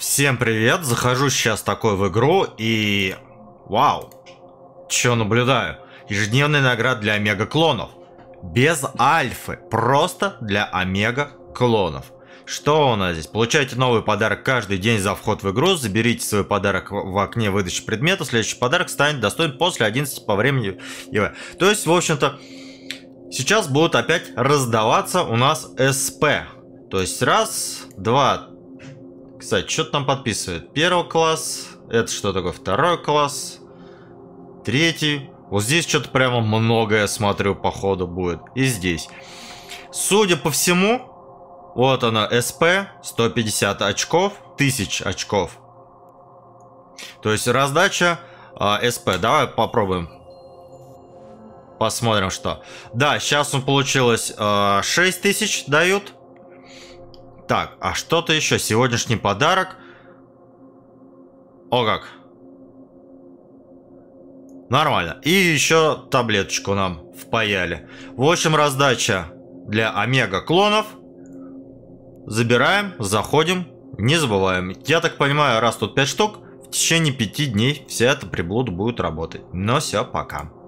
Всем привет, захожу сейчас такой в игру и... Вау! Чё наблюдаю? Ежедневный наград для омега-клонов. Без альфы, просто для омега-клонов. Что у нас здесь? Получайте новый подарок каждый день за вход в игру. Заберите свой подарок в окне выдачи предмета. Следующий подарок станет достоин после 11 по времени ЕВ. То есть, в общем-то, сейчас будут опять раздаваться у нас СП. То есть раз, два, кстати, что-то там подписывает. Первый класс, это что такое? Второй класс, третий. Вот здесь что-то прямо многое, смотрю, походу будет. И здесь. Судя по всему, вот она, СП, 150 очков, 1000 очков. То есть раздача э, СП. Давай попробуем. Посмотрим, что. Да, сейчас он получилось э, а, 6000 дают. Так, а что-то еще. Сегодняшний подарок. О как. Нормально. И еще таблеточку нам впаяли. В общем, раздача для омега-клонов. Забираем, заходим, не забываем. Я так понимаю, раз тут 5 штук, в течение 5 дней вся эта приблуда будет работать. Но все, пока.